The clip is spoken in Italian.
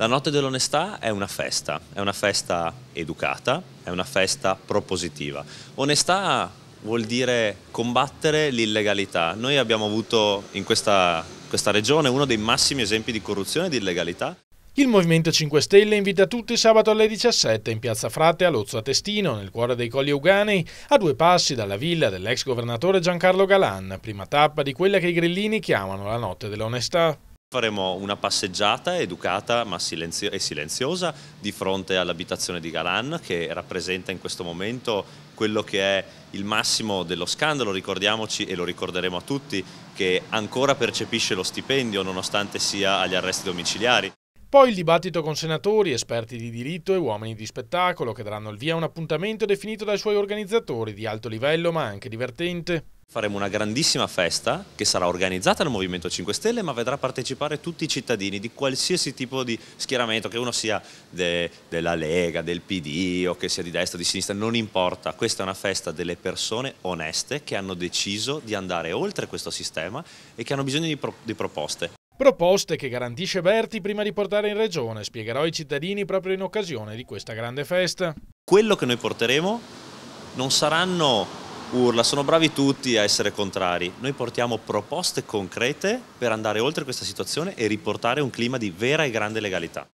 La notte dell'onestà è una festa, è una festa educata, è una festa propositiva. Onestà vuol dire combattere l'illegalità. Noi abbiamo avuto in questa, questa regione uno dei massimi esempi di corruzione e di illegalità. Il Movimento 5 Stelle invita tutti sabato alle 17 in Piazza Frate a Lozzo a Testino, nel cuore dei Colli Euganei, a due passi dalla villa dell'ex governatore Giancarlo Galan, prima tappa di quella che i grillini chiamano la notte dell'onestà. Faremo una passeggiata educata ma silenzio e silenziosa di fronte all'abitazione di Galan che rappresenta in questo momento quello che è il massimo dello scandalo, ricordiamoci e lo ricorderemo a tutti, che ancora percepisce lo stipendio nonostante sia agli arresti domiciliari. Poi il dibattito con senatori, esperti di diritto e uomini di spettacolo che daranno il via a un appuntamento definito dai suoi organizzatori di alto livello ma anche divertente. Faremo una grandissima festa che sarà organizzata dal Movimento 5 Stelle ma vedrà partecipare tutti i cittadini di qualsiasi tipo di schieramento, che uno sia de, della Lega, del PD o che sia di destra, o di sinistra, non importa. Questa è una festa delle persone oneste che hanno deciso di andare oltre questo sistema e che hanno bisogno di, pro, di proposte. Proposte che garantisce Berti prima di portare in regione, spiegherò ai cittadini proprio in occasione di questa grande festa. Quello che noi porteremo non saranno urla, sono bravi tutti a essere contrari. Noi portiamo proposte concrete per andare oltre questa situazione e riportare un clima di vera e grande legalità.